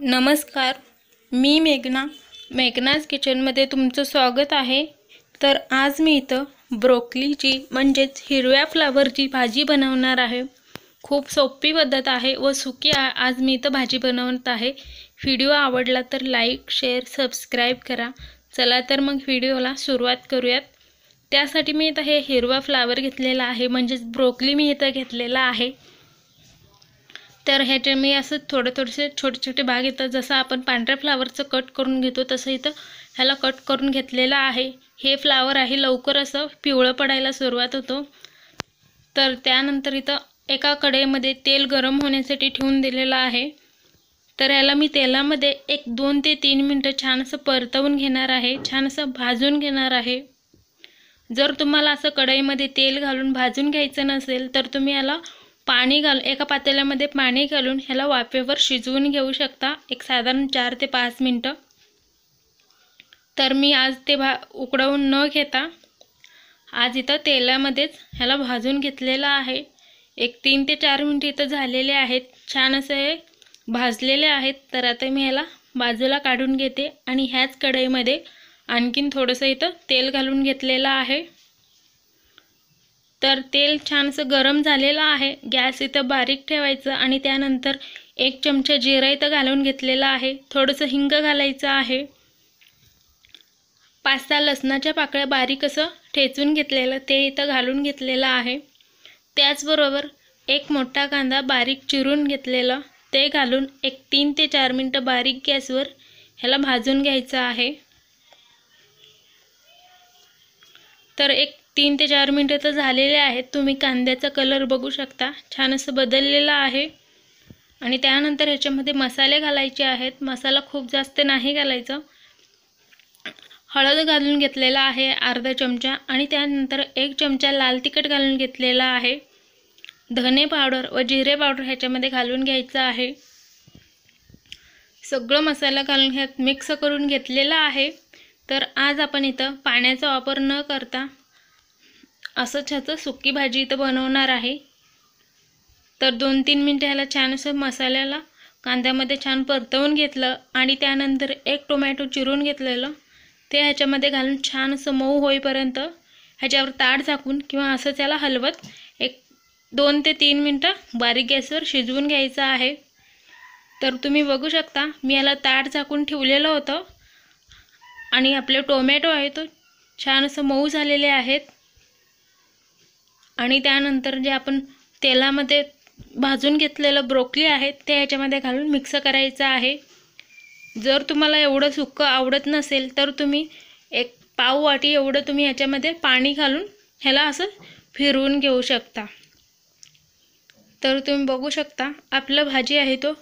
नमस्कार मी मेघना मेघनाज किचनमध्ये तुमचं स्वागत आहे तर आज मी इथं ब्रोकलीची म्हणजेच हिरव्या फ्लावरची भाजी बनवणार आहे खूप सोपी पद्धत आहे व सुकी आज मी इथं भाजी बनवत आहे व्हिडिओ आवडला तर लाईक शेअर सबस्क्राईब करा चला तर मग व्हिडिओला सुरुवात करूयात त्यासाठी मी इथं हे हिरवा फ्लावर घेतलेला आहे म्हणजेच ब्रोकली मी इथं घेतलेला आहे तर ह्याचे मी असं थोडे थोडेसे छोटे छोटे भाग येतात जसं आपण पांढऱ्या फ्लावरचं कट करून घेतो तसं इथं ह्याला कट करून घेतलेलं आहे हे फ्लावर आहे लवकर असं पिवळं पडायला सुरुवात होतो तर त्यानंतर इथं एका कढईमध्ये तेल गरम होण्यासाठी ठेवून दिलेलं आहे तर याला मी तेलामध्ये एक दोन ते तीन मिनटं छान असं परतवून घेणार आहे छान असं भाजून घेणार आहे जर तुम्हाला असं कढईमध्ये तेल घालून भाजून घ्यायचं नसेल तर तुम्ही याला पाणी घाल एका पातेल्यामध्ये पाणी घालून ह्याला वाफेवर शिजवून घेऊ शकता एक साधारण चार ते पाच मिनटं तर मी आज ते भा उकडवून न घेता आज इथं तेलामध्येच ह्याला भाजून घेतलेलं आहे एक तीन ते चार मिनटं इथं झालेले आहेत छान असे भाजलेले आहेत तर आता मी ह्याला बाजूला काढून घेते आणि ह्याच कढईमध्ये आणखीन थोडंसं इथं तेल घालून घेतलेलं आहे तर तेल छानसं गरम झालेलं आहे गॅस इथं बारीक ठेवायचं आणि त्यानंतर एक चमचा जिरा इथं घालून घेतलेला आहे थोडंसं हिंग घालायचं आहे पाच सहा लसणाच्या पाकळ्या बारीक असं ठेचून घेतलेलं ते इथं घालून घेतलेलं आहे त्याचबरोबर एक मोठा कांदा बारीक चिरून घेतलेला ते घालून एक तीन ते चार मिनटं बारीक गॅसवर ह्याला भाजून घ्यायचं आहे तर एक तीन ते चार मिनटं तर झालेले आहेत तुम्ही कांद्याचा कलर बघू शकता छान असं बदललेलं आहे आणि त्यानंतर ह्याच्यामध्ये मसाले घालायचे आहेत मसाला खूप जास्त नाही घालायचं हळद घालून घेतलेला आहे अर्धा चमचा आणि त्यानंतर एक चमचा लाल तिखट घालून घेतलेला आहे धने पावडर व जिरे पावडर ह्याच्यामध्ये घालून घ्यायचं आहे सगळं मसाला घालून घ्या मिक्स करून घेतलेला आहे तर आज आपण इथं पाण्याचा वापर न करता असंच ह्याचं सुकी भाजी इथं बनवणार आहे तर दोन तीन मिनटं ह्याला छान असं मसाल्याला कांद्यामध्ये छान परतवून घेतलं आणि त्यानंतर एक टोमॅटो चिरून घेतलेलं ते ह्याच्यामध्ये घालून छान असं मऊ होईपर्यंत ह्याच्यावर ताट झाकून किंवा असं त्याला हलवत एक दोन ते तीन मिनटं बारीक गॅसवर शिजवून घ्यायचं आहे तर तुम्ही बघू शकता मी याला ताट झाकून ठेवलेलं होतं आणि आपले टोमॅटो आहे तो छान असं मऊ झालेले आहेत आणि त्यानंतर जे आपण तेलामध्ये भाजून घेतलेलं ब्रोकली आहे ते ह्याच्यामध्ये घालून मिक्स करायचं आहे जर तुम्हाला एवढं सुक्कं आवडत नसेल तर तुम्ही एक पाव वाटी एवढं तुम्ही ह्याच्यामध्ये पाणी घालून ह्याला असं फिरवून घेऊ शकता तर तुम्ही बघू शकता आपलं भाजी आहे तो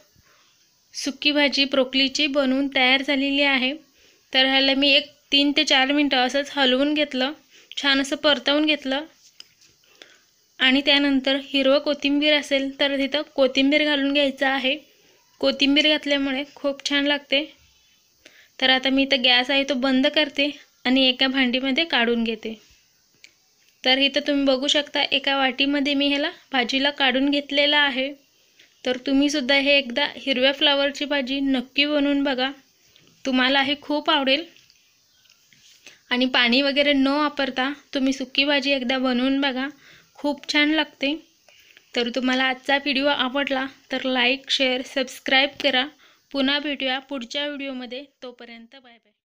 सुक्की भाजी ब्रोकलीची बनवून तयार झालेली आहे तर ह्याला मी एक तीन ते चार मिनटं असंच हलवून घेतलं छान असं परतवून घेतलं आणि त्यानंतर हिरवं कोथिंबीर असेल तर तिथं कोथिंबीर घालून घ्यायचं आहे कोथिंबीर घातल्यामुळे खूप छान लागते तर आता मी इथं गॅस आहे तो बंद करते आणि एका भांडीमध्ये काढून घेते तर इथं तुम्ही बघू शकता एका वाटीमध्ये मी ह्याला भाजीला काढून घेतलेला आहे तर तुम्हीसुद्धा हे एकदा हिरव्या फ्लावरची भाजी नक्की बनवून बघा तुम्हाला हे खूप आवडेल आणि पाणी वगैरे न वापरता तुम्ही सुकी भाजी एकदा बनवून बघा खूप छान लागते तर तुम्हाला आजचा व्हिडिओ आवडला तर लाईक शेअर सबस्क्राईब करा पुन्हा भेटूया पुढच्या व्हिडिओमध्ये तोपर्यंत बाय बाय